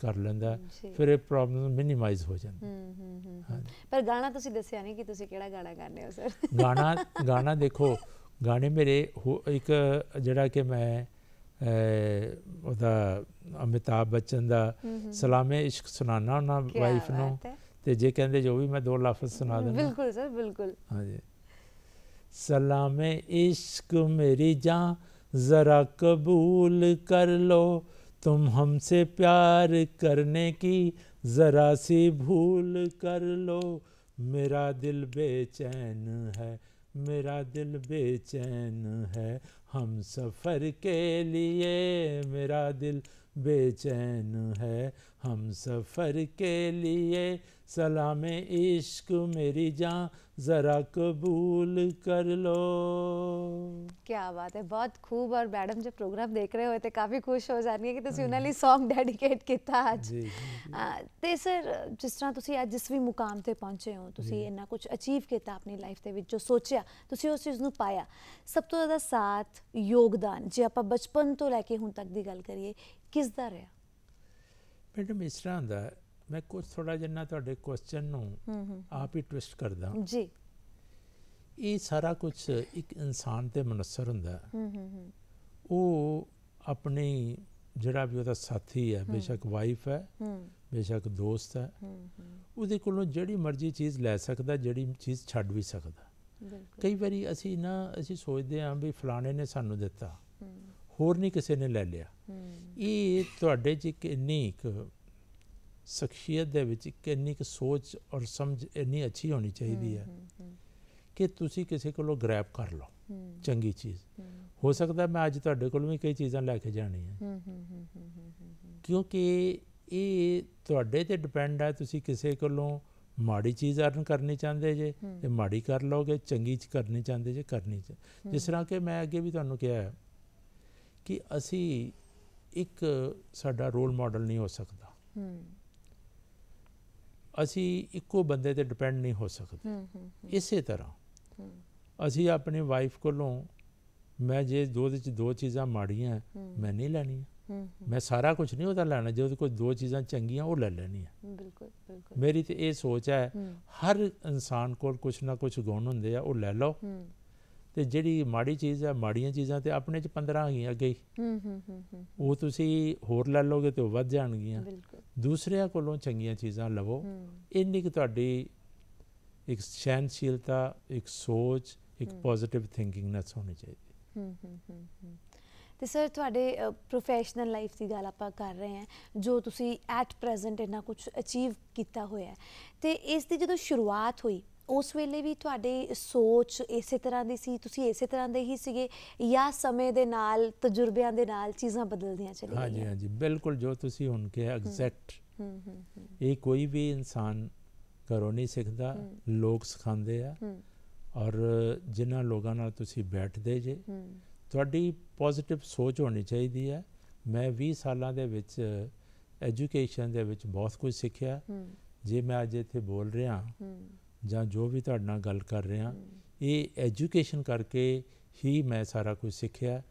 ਕਰ ਲੈਂਦਾ ਫਿਰ ਇਹ ਪ੍ਰੋਬਲਮ ਮਿਨੀਮਾਈਜ਼ ਹੋ ਜਾਂਦੀ ਪਰ ਗਾਣਾ ਤੁਸੀਂ ਦੱਸਿਆ ਨਹੀਂ ਕਿ ਤੁਸੀਂ ਕਿਹੜਾ ਗਾਣਾ ਗਾਉਂਦੇ ਹੋ ਸਰ ਗਾਣਾ ਗਾਣਾ ਦੇਖੋ ਗਾਣੇ ਮੇਰੇ ਇੱਕ ਜਿਹੜਾ ਕਿ ਮੈਂ ਉਹਦਾ ਅਮਿਤਾਭ ਬੱਚਨ ਦਾ ਸਲਾਮੇ ਇਸ਼ਕ ਸੁਣਾਣਾ ਉਹਨਾਂ ਵਾਈਫ ਨੂੰ ਤੇ ਜੇ ਕਹਿੰਦੇ ਜੋ ਵੀ ਮੈਂ ਦੋ ਲਫ਼ਜ਼ ਸੁਣਾ ਦਿੰਦਾ ਬਿਲਕੁਲ ਸਰ ਬਿਲਕੁਲ ਹਾਂਜੀ ਸਲਾਮੇ ਇਸ਼ਕ ਮੇਰੀ ਜਾਨ ਜ਼ਰਾ ਕਬੂਲ ਕਰ ਲੋ तुम हमसे प्यार करने की ज़रा सी भूल कर लो मेरा दिल बेचैन है मेरा दिल बेचैन है हम सफ़र के लिए मेरा दिल बेचैन है हम सफ़र के लिए सलाम इश्क मेरी जान ज़रा कबूल कर लो क्या बात है बहुत खूब और मैडम जब प्रोग्राम देख रहे होते काफ़ी खुश हो जाएंगे कि तुम उन्होंने हम्म। सॉन्ग डेडिकेट किया तो सर जिस तरह तुम अज जिस भी मुकाम से पहुँचे हो तुम इन्ना कुछ अचीव किया अपनी लाइफ के सोचा तुम उस चीज़ में पाया सब तो ज़्यादा साथ ਯੋਗਦਾਨ ਜੇ ਆਪਾਂ ਬਚਪਨ ਤੋਂ ਲੈ ਕੇ ਹੁਣ ਤੱਕ ਦੀ ਗੱਲ ਕਰੀਏ ਕਿਸ ਦਾ ਰਿਹਾ ਮੈਡਮ ਇਸ ਤਰ੍ਹਾਂ ਦਾ ਮੈਂ ਕੁਝ ਥੋੜਾ ਜਿੰਨਾ ਤੁਹਾਡੇ ਕੁਐਸਚਨ ਨੂੰ ਆਪ ਹੀ ਟਵਿਸਟ ਕਰਦਾ ਜੀ ਇਹ ਸਾਰਾ ਕੁਝ ਇੱਕ ਇਨਸਾਨ ਤੇ ਮਨਸਰ ਹੁੰਦਾ ਉਹ ਆਪਣੀ ਜਿਹੜਾ ਵੀ ਉਹਦਾ ਸਾਥੀ ਹੈ ਬੇਸ਼ੱਕ ਵਾਈਫ ਹੈ ਬੇਸ਼ੱਕ ਦੋਸਤ ਹੈ ਉਹਦੇ ਕੋਲੋਂ ਜਿਹੜੀ ਮਰਜ਼ੀ ਚੀਜ਼ ਲੈ ਸਕਦਾ ਜਿਹੜੀ ਚੀਜ਼ ਛੱਡ ਵੀ ਸਕਦਾ ਕਈ ਵਾਰੀ ਅਸੀਂ ਨਾ ਅਸੀਂ ਸੋਚਦੇ ਹਾਂ ਵੀ ਫਲਾਣੇ ਨੇ ਸਾਨੂੰ ਦਿੱਤਾ ਹੋਰ ਨਹੀਂ ਕਿਸੇ ਨੇ ਲੈ ਲਿਆ ਇਹ ਤੁਹਾਡੇ 'ਚ ਇੱਕ ਇੰਨੀ ਇੱਕ ਸ਼ਖਸੀਅਤ ਦੇ ਵਿੱਚ ਇੱਕ ਇੰਨੀ ਇੱਕ ਸੋਚ ਔਰ ਸਮਝ ਇੰਨੀ ਅੱਛੀ ਹੋਣੀ ਚਾਹੀਦੀ ਹੈ ਕਿ ਤੁਸੀਂ ਕਿਸੇ ਕੋਲੋਂ ਗ੍ਰੈਬ ਕਰ ਲਓ ਚੰਗੀ ਚੀਜ਼ ਹੋ ਸਕਦਾ ਮੈਂ ਅੱਜ ਤੁਹਾਡੇ ਕੋਲ ਵੀ ਕਈ ਚੀਜ਼ਾਂ ਲੈ ਕੇ ਜਾਣੀ ਹੈ ਕਿਉਂਕਿ ਇਹ ਤੁਹਾਡੇ ਤੇ ਡਿਪੈਂਡ ਹੈ ਤੁਸੀਂ ਕਿਸੇ ਕੋਲੋਂ ਮਾੜੀ ਚੀਜ਼ ਅਰਨ ਕਰਨੀ ਚਾਹੁੰਦੇ ਜੇ ਤੇ ਮਾੜੀ ਕਰ ਲੋਗੇ ਚੰਗੀ ਚ ਕਰਨੀ ਚਾਹੁੰਦੇ ਜੇ ਕਰਨੀ ਚ ਜਿਸ ਤਰ੍ਹਾਂ ਕਿ ਮੈਂ ਅੱਗੇ ਵੀ ਤੁਹਾਨੂੰ ਕਿਹਾ ਹੈ ਕਿ ਅਸੀਂ ਇੱਕ ਸਾਡਾ ਰੋਲ ਮਾਡਲ ਨਹੀਂ ਹੋ ਸਕਦਾ ਅਸੀਂ ਇੱਕੋ ਬੰਦੇ ਤੇ ਡਿਪੈਂਡ ਨਹੀਂ ਹੋ ਸਕਦੇ ਇਸੇ ਤਰ੍ਹਾਂ ਅਸੀਂ ਆਪਣੀ ਵਾਈਫ ਕੋਲੋਂ ਮੈਂ ਜੇ ਦੋ ਚ ਦੋ ਚੀਜ਼ਾਂ ਮਾੜੀਆਂ ਮੈਂ ਨਹੀਂ ਲੈਣੀਆਂ ਮੈਂ ਸਾਰਾ ਕੁਝ ਨਹੀਂ ਉਹਦਾ ਲੈਣਾ ਜੇ ਉਹਦੇ ਕੋਈ ਦੋ ਚੀਜ਼ਾਂ ਚੰਗੀਆਂ ਉਹ ਲੈ ਲੈਣੀਆਂ ਬਿਲਕੁਲ ਬਿਲਕੁਲ ਮੇਰੀ ਤੇ ਇਹ ਸੋਚ ਹੈ ਹਰ ਇਨਸਾਨ ਕੋਲ ਕੁਝ ਨਾ ਕੁਝ ਗੁਣ ਹੁੰਦੇ ਆ ਉਹ ਲੈ ਲਓ ਤੇ ਜਿਹੜੀ ਮਾੜੀ ਚੀਜ਼ ਹੈ ਮਾੜੀਆਂ ਚੀਜ਼ਾਂ ਤੇ ਆਪਣੇ ਚ 15 ਹੈਗੀਆਂ ਅੱਗੇ ਹੂੰ ਹੂੰ ਹੂੰ ਉਹ ਤੁਸੀਂ ਹੋਰ ਲੈ ਲਓਗੇ ਤੇ ਉਹ ਵੱਧ ਜਾਣਗੀਆਂ ਬਿਲਕੁਲ ਦੂਸਰਿਆਂ ਕੋਲੋਂ ਚੰਗੀਆਂ ਚੀਜ਼ਾਂ ਲਵੋ ਇੰਨੀ ਕਿ ਤੁਹਾਡੀ ਇੱਕ ਸ਼ਾਂਤਸ਼ੀਲਤਾ ਇੱਕ ਸੋਚ ਇੱਕ ਪੋਜ਼ਿਟਿਵ ਥਿੰਕਿੰਗ ਨਾਲ ਹੋਣੀ ਚਾਹੀਦੀ ਹੂੰ ਹੂੰ ਹੂੰ ਤੇ ਸਰ ਤੁਹਾਡੇ ਪ੍ਰੋਫੈਸ਼ਨਲ ਲਾਈਫ ਦੀ ਗੱਲ ਆਪਾਂ ਕਰ ਰਹੇ ਹਾਂ ਜੋ ਤੁਸੀਂ ਐਟ ਪ੍ਰੈਜ਼ੈਂਟ ਇਨਾ ਕੁਝ ਅਚੀਵ ਕੀਤਾ ਹੋਇਆ ਤੇ ਇਸ ਦੀ ਜਦੋਂ ਸ਼ੁਰੂਆਤ ਹੋਈ ਉਸ ਵੇਲੇ ਵੀ ਤੁਹਾਡੇ ਸੋਚ ਇਸੇ ਤਰ੍ਹਾਂ ਦੀ ਸੀ ਤੁਸੀਂ ਇਸੇ ਤਰ੍ਹਾਂ ਦੇ ਹੀ ਸੀਗੇ ਜਾਂ ਸਮੇਂ ਦੇ ਨਾਲ ਤਜਰਬਿਆਂ ਦੇ ਨਾਲ ਚੀਜ਼ਾਂ ਬਦਲਦੀਆਂ ਚਲੀਆਂ ਹਾਂਜੀ ਹਾਂਜੀ ਬਿਲਕੁਲ ਜੋ ਤੁਸੀਂ ਹੁਣ ਕਿਹਾ ਐਗਜ਼ੈਕਟ ਇਹ ਕੋਈ ਵੀ ਇਨਸਾਨ ਘਰੋਂ ਨਹੀਂ ਸਿੱਖਦਾ ਲੋਕ ਸਿਖਾਉਂਦੇ ਆ ਔਰ ਜਿਨ੍ਹਾਂ ਲੋਕਾਂ ਨਾਲ ਤੁਸੀਂ ਬੈਠਦੇ ਜੇ ਤੁਹਾਡੀ ਪੋਜ਼ਿਟਿਵ ਸੋਚ ਹੋਣੀ ਚਾਹੀਦੀ ਹੈ ਮੈਂ 20 ਸਾਲਾਂ ਦੇ ਵਿੱਚ ਐਜੂਕੇਸ਼ਨ ਦੇ ਵਿੱਚ ਬਹੁਤ ਕੁਝ ਸਿੱਖਿਆ ਜੇ ਮੈਂ ਅੱਜ ਇੱਥੇ ਬੋਲ ਰਿਹਾ ਜਾਂ ਜੋ ਵੀ ਤੁਹਾਡੇ ਨਾਲ ਗੱਲ ਕਰ ਰਿਹਾ ਇਹ ਐਜੂਕੇਸ਼ਨ ਕਰਕੇ ਹੀ ਮੈਂ ਸਾਰਾ ਕੁਝ ਸਿੱਖਿਆ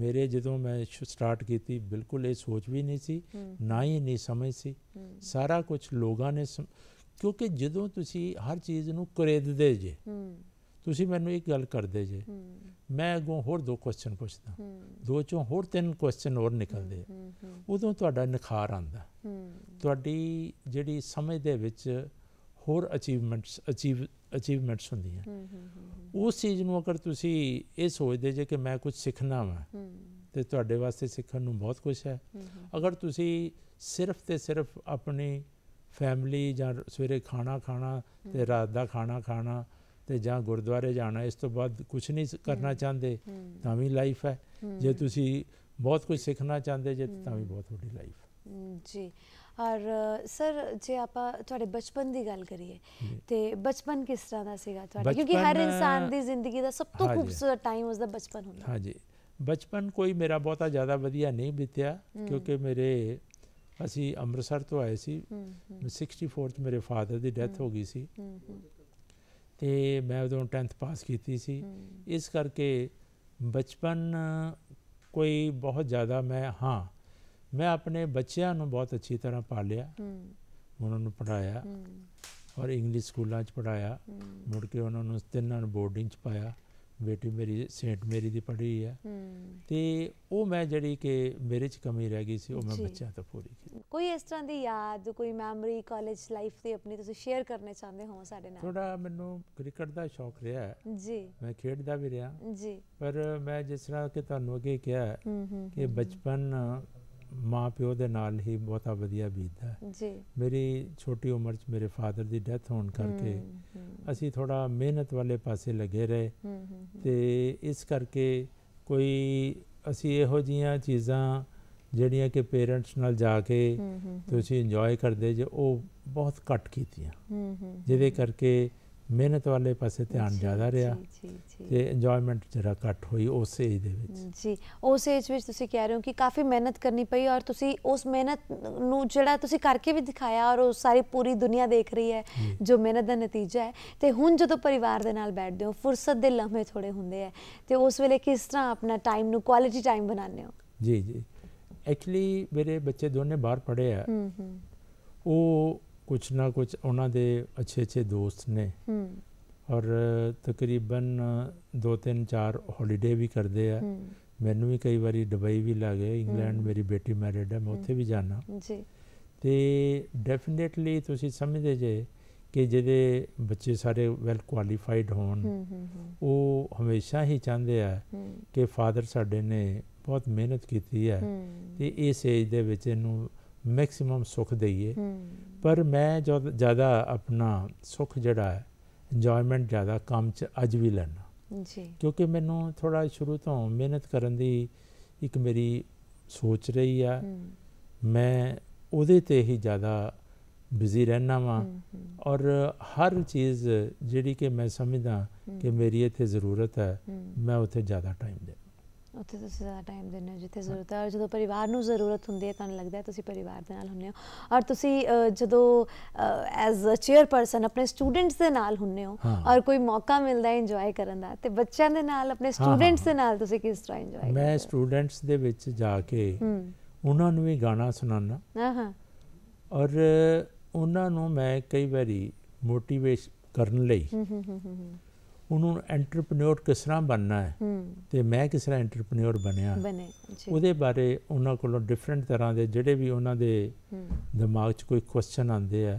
ਮੇਰੇ ਜਦੋਂ ਮੈਂ ਸਟਾਰਟ ਕੀਤੀ ਬਿਲਕੁਲ ਇਹ ਸੋਚ ਵੀ ਨਹੀਂ ਸੀ ਨਾ ਹੀ ਨਹੀਂ ਸਮਝ ਸੀ ਸਾਰਾ ਕੁਝ ਲੋਕਾਂ ਨੇ ਕਿਉਂਕਿ ਜਦੋਂ ਤੁਸੀਂ ਹਰ ਚੀਜ਼ ਨੂੰ ਕਰੇਦਦੇ ਜੇ ਤੁਸੀਂ ਮੈਨੂੰ ਇੱਕ ਗੱਲ ਕਰਦੇ ਜੇ ਮੈਂ ਅਗੋਂ ਹੋਰ ਦੋ ਕੁਐਸਚਨ ਪੁੱਛਦਾ ਦੋ ਚੋਂ ਹੋਰ ਤਿੰਨ ਕੁਐਸਚਨ ਹੋਰ ਨਿਕਲਦੇ ਉਦੋਂ ਤੁਹਾਡਾ ਨਿਖਾਰ ਆਂਦਾ ਤੁਹਾਡੀ ਜਿਹੜੀ ਸਮਝ ਦੇ ਵਿੱਚ ਹੋਰ ਅਚੀਵਮੈਂਟਸ ਅਚੀਵ ਅਚੀਵਮੈਂਟਸ ਹੁੰਦੀਆਂ ਉਸ ਚੀਜ਼ ਨੂੰ ਅਗਰ ਤੁਸੀਂ ਇਹ ਸੋਚਦੇ ਜੇ ਕਿ ਮੈਂ ਕੁਝ ਸਿੱਖਣਾ ਵਾ ਤੇ ਤੁਹਾਡੇ ਵਾਸਤੇ ਸਿੱਖਣ ਨੂੰ ਬਹੁਤ ਕੁਝ ਹੈ ਅਗਰ ਤੁਸੀਂ ਸਿਰਫ ਤੇ ਸਿਰਫ ਆਪਣੀ ਫੈਮਿਲੀ ਜਾਂ ਸਵੇਰੇ ਖਾਣਾ ਖਾਣਾ ਤੇ ਰਾਤ ਦਾ ਖਾਣਾ ਖਾਣਾ ਤੇ ਜਾਂ ਗੁਰਦੁਆਰੇ ਜਾਣਾ ਇਸ ਤੋਂ ਬਾਅਦ ਕੁਝ ਨਹੀਂ ਕਰਨਾ ਚਾਹੁੰਦੇ ਤਾਂ ਵੀ ਲਾਈਫ ਹੈ ਜੇ ਤੁਸੀਂ ਬਹੁਤ ਕੁਝ ਸਿੱਖਣਾ ਚਾਹੁੰਦੇ ਜੇ ਤਾਂ ਵੀ ਬਹੁਤ ਵੱਡੀ ਲਾਈਫ ਜੀ ਔਰ ਸਰ ਜੇ ਆਪਾਂ ਤੁਹਾਡੇ ਬਚਪਨ ਦੀ ਗੱਲ ਕਰੀਏ ਤੇ ਬਚਪਨ ਕਿਸ ਤਰ੍ਹਾਂ ਦਾ ਸੀਗਾ ਤੁਹਾਡਾ ਕਿਉਂਕਿ ਹਰ ਇਨਸਾਨ ਦੀ ਜ਼ਿੰਦਗੀ ਦਾ ਸਭ ਤੋਂ ਖੂਬਸੂਰਤ ਟਾਈਮ ਉਸ ਦਾ ਬਚਪਨ ਹੁੰਦਾ ਹਾਂਜੀ ਬਚਪਨ ਕੋਈ ਮੇਰਾ ਬਹੁਤਾ ਜ਼ਿਆਦਾ ਵਧੀਆ ਨਹੀਂ ਬੀਤਿਆ ਕਿਉਂਕਿ ਮੇਰੇ ਅਸੀਂ ਅੰਮ੍ਰਿਤਸਰ ਤੋਂ ਆਏ ਸੀ 64th ਮੇਰੇ ਫਾਦਰ ਦੀ ਡੈਥ ਹੋ ਗਈ ਸੀ ਤੇ ਮੈਂ ਉਦੋਂ 10th ਪਾਸ ਕੀਤੀ ਸੀ ਇਸ ਕਰਕੇ ਬਚਪਨ ਕੋਈ ਬਹੁਤ ਜ਼ਿਆਦਾ ਮੈਂ ਹਾਂ ਮੈਂ ਆਪਣੇ ਬੱਚਿਆਂ ਨੂੰ ਬਹੁਤ ਅੱਛੀ ਤਰ੍ਹਾਂ ਪਾਲਿਆ ਉਹਨਾਂ ਨੂੰ ਪੜਾਇਆ ਔਰ ਇੰਗਲਿਸ਼ ਸਕੂਲਾਂ 'ਚ ਪੜਾਇਆ ਮੁੜ ਕੇ ਉਹਨਾਂ ਨੂੰ ਤਿੰਨਾਂ ਨੂੰ ਬੋਰਡਿੰਗ 'ਚ ਪਾਇਆ ਬੇਟੀ ਮੇਰੀ ਸੇਂਟ ਮੇਰੀ ਦੀ ਪੜ੍ਹੀ ਆ ਤੇ ਉਹ ਮੈਂ ਜਿਹੜੀ ਕਿ ਮੇਰੇ ਚ ਕਮੀ ਰਹਿ ਗਈ ਸੀ ਉਹ ਮੈਂ ਬੱਚਿਆਂ ਤੋਂ ਪੂਰੀ ਕੀਤੀ ਕੋਈ ਇਸ ਤਰ੍ਹਾਂ ਦੀ ਯਾਦ ਕੋਈ ਮੈਮਰੀ ਕਾਲਜ ਲਾਈਫ ਦੀ ਆਪਣੀ ਤੁਸੀਂ ਸ਼ੇਅਰ ਕਰਨਾ ਚਾਹੁੰਦੇ ਹੋ ਸਾਡੇ ਨਾਲ ਥੋੜਾ ਮੈਨੂੰ ਕ੍ਰਿਕਟ ਦਾ ਸ਼ੌਕ ਰਿਹਾ ਜੀ ਮੈਂ ਖੇਡਦਾ ਵੀ ਰਿਹਾ ਜੀ ਪਰ ਮੈਂ ਜਿਸ ਤਰ੍ਹਾਂ ਕਿ ਤੁਹਾਨੂੰ ਅੱਗੇ ਕਿਹਾ ਕਿ ਬਚਪਨ ਮਾਪਿਓ ਪਿਓ ਦੇ ਨਾਲ ਹੀ ਬਹੁਤਾ ਵਧੀਆ ਬੀਤਦਾ ਜੀ ਮੇਰੀ ਛੋਟੀ ਉਮਰ 'ਚ ਮੇਰੇ ਫਾਦਰ ਦੀ ਡੈਥ ਹੋਣ ਕਰਕੇ ਅਸੀਂ ਥੋੜਾ ਮਿਹਨਤ ਵਾਲੇ ਪਾਸੇ ਲੱਗੇ ਰਹੇ ਤੇ ਇਸ ਕਰਕੇ ਕੋਈ ਅਸੀਂ ਇਹੋ ਜੀਆਂ ਚੀਜ਼ਾਂ ਜਿਹੜੀਆਂ ਕਿ ਪੇਰੈਂਟਸ ਨਾਲ ਜਾ ਕੇ ਤੁਸੀਂ ਇੰਜੋਏ ਕਰਦੇ ਜੇ ਉਹ ਬਹੁਤ ਘੱਟ ਕੀਤੀਆਂ ਜਿਹਦੇ ਕਰਕੇ ਮਿਹਨਤ ਵਾਲੇ ਪਾਸੇ ਧਿਆਨ ਜ਼ਿਆਦਾ ਰਿਹਾ ਤੇ ਇੰਜੋਇਮੈਂਟ ਜਰਾ ਘੱਟ ਹੋਈ ਉਸ ਏਜ ਦੇ ਵਿੱਚ ਜੀ ਉਸ ਏਜ ਵਿੱਚ ਤੁਸੀਂ ਕਹਿ ਰਹੇ ਹੋ ਕਿ ਕਾਫੀ ਮਿਹਨਤ ਕਰਨੀ ਪਈ ਔਰ ਤੁਸੀਂ ਉਸ ਮਿਹਨਤ ਨੂੰ ਜਿਹੜਾ ਤੁਸੀਂ ਕਰਕੇ ਵੀ ਦਿਖਾਇਆ ਔਰ ਉਹ ਸਾਰੀ ਪੂਰੀ ਦੁਨੀਆ ਦੇਖ ਰਹੀ ਹੈ ਜੋ ਮਿਹਨਤ ਦਾ ਨਤੀਜਾ ਹੈ ਤੇ ਹੁਣ ਜਦੋਂ ਪਰਿਵਾਰ ਦੇ ਨਾਲ ਬੈਠਦੇ ਹੋ ਫੁਰਸਤ ਦੇ ਲੰਮੇ ਥੋੜੇ ਹੁੰਦੇ ਆ ਤੇ ਉਸ ਵੇਲੇ ਕਿਸ ਤਰ੍ਹਾਂ ਆਪਣਾ ਟਾਈਮ ਨੂੰ ਕੁਆਲਿਟੀ ਟਾਈਮ ਬਣਾਉਂਦੇ ਹੋ ਜੀ ਜੀ ਐਕਚੁਅਲੀ ਮੇਰੇ ਬੱਚੇ ਦੋਨੇ ਬਾਹਰ ਪੜ੍ਹੇ ਆ ਉਹ ਕੁਝ ਨਾ ਕੁਝ ਉਹਨਾਂ ਦੇ ਅੱਛੇ ਅੱਛੇ ਦੋਸਤ ਨੇ ਹੂੰ ਔਰ ਤਕਰੀਬਨ 2 3 4 ਹੌਲੀਡੇ ਵੀ ਕਰਦੇ ਆ ਮੈਨੂੰ ਵੀ ਕਈ ਵਾਰੀ ਦੁਬਈ ਵੀ ਲੱਗ ਗਿਆ ਇੰਗਲੈਂਡ ਮੇਰੀ ਬੇਟੀ ਮੈਰਿਡ ਹੈ ਮੈਂ ਉੱਥੇ ਵੀ ਜਾਣਾ ਜੀ ਤੇ ਡੈਫੀਨਿਟਲੀ ਤੁਸੀਂ ਸਮਝਦੇ ਜੇ ਕਿ ਜਿਹਦੇ ਬੱਚੇ ਸਾਰੇ ਵੈਲ ਕੁਆਲੀਫਾਈਡ ਹੋਣ ਉਹ ਹਮੇਸ਼ਾ ਹੀ ਚਾਹੁੰਦੇ ਆ ਕਿ ਫਾਦਰ ਸਾਡੇ ਨੇ ਬਹੁਤ ਮਿਹਨਤ ਕੀਤੀ ਹੈ ਤੇ ਇਸ ਏਜ ਦੇ ਵਿੱਚ ਇਹਨੂੰ ਮੈਕਸਿਮਮ ਸੁੱਖ ਦਈਏ ਪਰ ਮੈਂ ਜਿਆਦਾ ਆਪਣਾ ਸੁੱਖ ਜਿਹੜਾ ਹੈ ਇੰਜੋਇਮੈਂਟ ਜਿਆਦਾ ਕੰਮ 'ਚ ਅੱਜ ਵੀ ਲੈਣਾ ਜੀ ਕਿਉਂਕਿ ਮੈਨੂੰ ਥੋੜਾ ਸ਼ੁਰੂ ਤੋਂ ਮਿਹਨਤ ਕਰਨ ਦੀ ਇੱਕ ਮੇਰੀ ਸੋਚ ਰਹੀ ਆ ਮੈਂ ਉਹਦੇ ਤੇ ਹੀ ਜਿਆਦਾ ਬਿਜ਼ੀ ਰਹਿਣਾ ਵਾਂ ਔਰ ਹਰ ਚੀਜ਼ ਜਿਹੜੀ ਕਿ ਮੈਂ ਸਮਝਦਾ ਕਿ ਮੇਰੀ ਇੱਥੇ ਜ਼ਰੂਰਤ ਹੈ ਮੈਂ ਉੱਥੇ ਜ਼ਿਆਦਾ ਟਾਈਮ ਦੇ ਉੱਥੇ ਤੁਸੀਂ ਜ਼ਿਆਦਾ ਟਾਈਮ ਦਿੰਦੇ ਹੋ ਜਿੱਥੇ ਜ਼ਰੂਰਤ ਹੈ ਔਰ ਜਦੋਂ ਪਰਿਵਾਰ ਨੂੰ ਜ਼ਰੂਰਤ ਹੁੰਦੀ ਹੈ ਤੁਹਾਨੂੰ ਲੱਗਦਾ ਹੈ ਤੁਸੀਂ ਪਰਿਵਾਰ ਦੇ ਨਾਲ ਹੁੰਨੇ ਹੋ ਔਰ ਤੁਸੀਂ ਜਦੋਂ ਐਜ਼ ਅ ਚੇਅਰ ਪਰਸਨ ਆਪਣੇ ਸਟੂਡੈਂਟਸ ਦੇ ਨਾਲ ਹੁੰਨੇ ਹੋ ਔਰ ਕੋਈ ਮੌਕਾ ਮਿਲਦਾ ਹੈ ਇੰਜੋਏ ਕਰਨ ਦਾ ਤੇ ਬੱਚਿਆਂ ਦੇ ਨਾਲ ਆਪਣੇ ਸਟੂਡੈਂਟਸ ਦੇ ਨਾਲ ਤੁਸੀਂ ਕਿਸ ਤਰ੍ਹਾਂ ਇੰਜੋਏ ਕਰਦੇ ਮੈਂ ਸਟੂਡੈਂਟਸ ਦੇ ਵਿੱਚ ਜਾ ਕੇ ਉਹਨਾਂ ਨੂੰ ਵੀ ਗਾਣਾ ਸੁਣਾਉਣਾ ਹਾਂ ਹਾਂ ਔਰ ਉਹਨਾਂ ਨੂੰ ਮੈਂ ਕਈ ਵਾਰੀ ਮੋਟੀਵੇਟ ਕਰਨ ਲਈ ਹੂੰ ਹੂੰ ਹੂੰ ਹੂੰ ਉਹਨੂੰ ਐਂਟਰਪ੍ਰੀਨਿਓਰ ਕਿਸ ਤਰ੍ਹਾਂ ਬਣਨਾ ਹੈ ਤੇ ਮੈਂ ਕਿਸ ਤਰ੍ਹਾਂ ਐਂਟਰਪ੍ਰੀਨਿਓਰ ਬਣਿਆ ਉਹਦੇ ਬਾਰੇ ਉਹਨਾਂ ਕੋਲੋਂ ਡਿਫਰੈਂਟ ਤਰ੍ਹਾਂ ਦੇ ਜਿਹੜੇ ਵੀ ਉਹਨਾਂ ਦੇ ਦਿਮਾਗ 'ਚ ਕੋਈ ਕੁਐਸਚਨ ਆਉਂਦੇ ਆ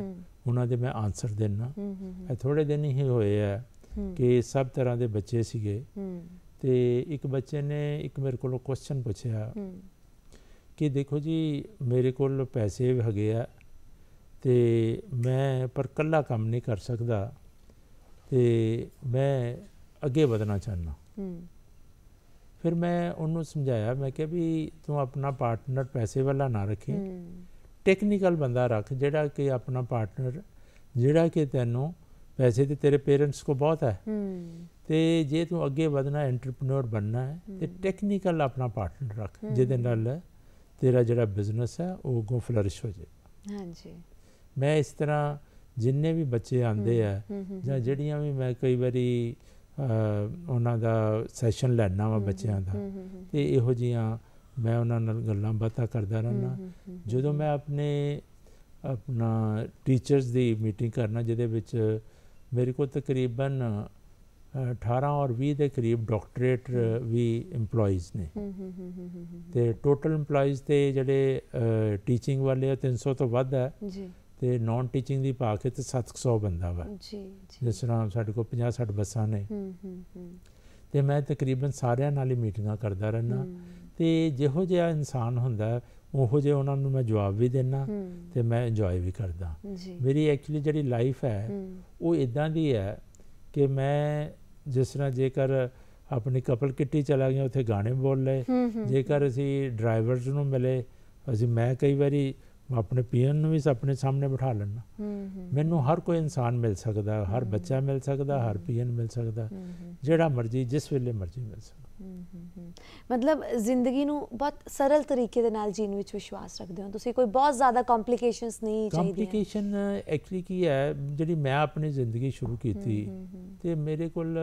ਉਹਨਾਂ ਦੇ ਮੈਂ ਆਨਸਰ ਦੇਣਾ ਇਹ ਥੋੜੇ ਦਿਨ ਹੀ ਹੋਏ ਆ ਕਿ ਸਭ ਤਰ੍ਹਾਂ ਦੇ ਬੱਚੇ ਸੀਗੇ ਤੇ ਇੱਕ ਬੱਚੇ ਨੇ ਇੱਕ ਮੇਰੇ ਕੋਲੋਂ ਕੁਐਸਚਨ ਪੁੱਛਿਆ ਕਿ ਦੇਖੋ ਜੀ ਮੇਰੇ ਕੋਲ ਪੈਸੇ ਵੀ ਹੈਗੇ ਆ ਤੇ ਮੈਂ ਪਰ ਕੱਲਾ ਕੰਮ ਨਹੀਂ ਕਰ ਸਕਦਾ ਤੇ ਮੈਂ ਅੱਗੇ ਵਧਣਾ ਚਾਹਨਾ ਫਿਰ ਮੈਂ ਉਹਨੂੰ ਸਮਝਾਇਆ ਮੈਂ ਕਿਹਾ ਵੀ ਤੂੰ ਆਪਣਾ ਪਾਰਟਨਰ ਪੈਸੇ ਵਾਲਾ ਨਾ ਰੱਖੀ ਟੈਕਨੀਕਲ ਬੰਦਾ ਰੱਖ ਜਿਹੜਾ ਕਿ ਆਪਣਾ ਪਾਰਟਨਰ ਜਿਹੜਾ ਕਿ ਤੈਨੂੰ ਪੈਸੇ ਤੇ ਤੇਰੇ ਪੇਰੈਂਟਸ ਕੋ ਬਹੁਤ ਹੈ ਤੇ ਜੇ ਤੂੰ ਅੱਗੇ ਵਧਣਾ ਐਂਟਰਪ੍ਰੀਨਰ ਬਣਨਾ ਹੈ ਤੇ ਟੈਕਨੀਕਲ ਆਪਣਾ ਪਾਰਟਨਰ ਰੱਖ ਜਿਹਦੇ ਨਾਲ ਤੇਰਾ ਜਿਹੜਾ ਬਿਜ਼ਨਸ ਹੈ ਉਹ ਗੋ ਫਲਰਿਸ਼ ਹੋ ਜਾਏ ਹਾਂਜੀ ਮੈਂ ਇਸ ਤਰ੍ਹਾਂ ਜਿੰਨੇ ਵੀ ਬੱਚੇ ਆਉਂਦੇ ਆ ਜਾਂ ਜਿਹੜੀਆਂ ਵੀ ਮੈਂ ਕਈ ਵਾਰੀ ਉਹਨਾਂ ਦਾ ਸੈਸ਼ਨ ਲੈਣਾ ਵਾ ਬੱਚਿਆਂ ਦਾ ਤੇ ਇਹੋ ਜੀਆਂ ਮੈਂ ਉਹਨਾਂ ਨਾਲ ਗੱਲਾਂ ਬਾਤਾਂ ਕਰਦਾ ਰਹਿਣਾ ਜਦੋਂ ਮੈਂ ਆਪਣੇ ਆਪਣਾ ਟੀਚਰਸ ਦੀ ਮੀਟਿੰਗ ਕਰਨਾ ਜਿਹਦੇ ਵਿੱਚ ਮੇਰੇ ਕੋਲ ਤਕਰੀਬਨ 18 ਔਰ 20 ਦੇ ਕਰੀਬ ਡਾਕਟਰੇਟ ਵੀ EMPLOYEES ਨੇ ਤੇ ਟੋਟਲ EMPLOYEES ਤੇ ਜਿਹੜੇ ਟੀਚਿੰਗ ਵਾਲੇ 300 ਤੋਂ ਵੱਧ ਹੈ ਜੀ ਤੇ ਨਾਨ ਟੀਚਿੰਗ ਦੀ ਪਾ ਤੇ 700 ਬੰਦਾ ਵਾ ਜੀ ਜੀ ਜਿਸ ਤਰ੍ਹਾਂ ਸਾਡੇ ਕੋਲ 50 60 ਬੱਸਾਂ ਨੇ ਹੂੰ ਹੂੰ ਹੂੰ ਤੇ ਮੈਂ ਤਕਰੀਬਨ ਸਾਰਿਆਂ ਨਾਲ ਹੀ ਮੀਟਿੰਗਾਂ ਕਰਦਾ ਰਹਿਣਾ ਤੇ ਜਿਹੋ ਜਿਹਾ ਇਨਸਾਨ ਹੁੰਦਾ ਉਹੋ ਜੇ ਉਹਨਾਂ ਨੂੰ ਮੈਂ ਜਵਾਬ ਵੀ ਦੇਣਾ ਤੇ ਮੈਂ ਇੰਜੋਏ ਵੀ ਕਰਦਾ ਮੇਰੀ ਐਕਚੁਅਲੀ ਜਿਹੜੀ ਲਾਈਫ ਹੈ ਉਹ ਇਦਾਂ ਦੀ ਹੈ ਕਿ ਮੈਂ ਜਿਸ ਤਰ੍ਹਾਂ ਜੇਕਰ ਆਪਣੀ ਕਪਲ ਕਿੱਟੀ ਚਲਾ ਗਿਆ ਉੱਥੇ ਗਾਣੇ ਬੋਲ ਲਏ ਜੇਕਰ ਅਸੀਂ ਡਰਾਈਵਰਸ ਨੂੰ ਮਿਲੇ ਅਸੀਂ ਮੈਂ ਕਈ ਵਾਰੀ ਆਪਣੇ ਪੀਅਨ ਨੂੰ ਵੀ ਆਪਣੇ ਸਾਹਮਣੇ ਬਿਠਾ ਲੈਣਾ ਮੈਨੂੰ ਹਰ ਕੋਈ ਇਨਸਾਨ ਮਿਲ ਸਕਦਾ ਹਰ ਬੱਚਾ ਮਿਲ ਸਕਦਾ ਹਰ ਪੀਅਨ ਮਿਲ ਸਕਦਾ ਜਿਹੜਾ ਮਰਜ਼ੀ ਜਿਸ ਵੇਲੇ ਮਰਜ਼ੀ ਮਿਲ ਸਕਦਾ ਮਤਲਬ ਜ਼ਿੰਦਗੀ ਨੂੰ ਬਹੁਤ ਸਰਲ ਤਰੀਕੇ ਦੇ ਨਾਲ ਜੀਣ ਵਿੱਚ ਵਿਸ਼ਵਾਸ ਰੱਖਦੇ ਹੋ ਤੁਸੀਂ ਕੋਈ ਬਹੁਤ ਜ਼ਿਆਦਾ ਕੰਪਲਿਕੇਸ਼ਨਸ ਨਹੀਂ ਚਾਹੀਦੀ ਕੰਪਲਿਕੇਸ਼ਨ ਐਕਚੁਅਲੀ ਕੀ ਹੈ ਜਿਹੜੀ ਮੈਂ ਆਪਣੀ ਜ਼ਿੰਦਗੀ ਸ਼ੁਰੂ ਕੀਤੀ ਤੇ ਮੇਰੇ ਕੋਲ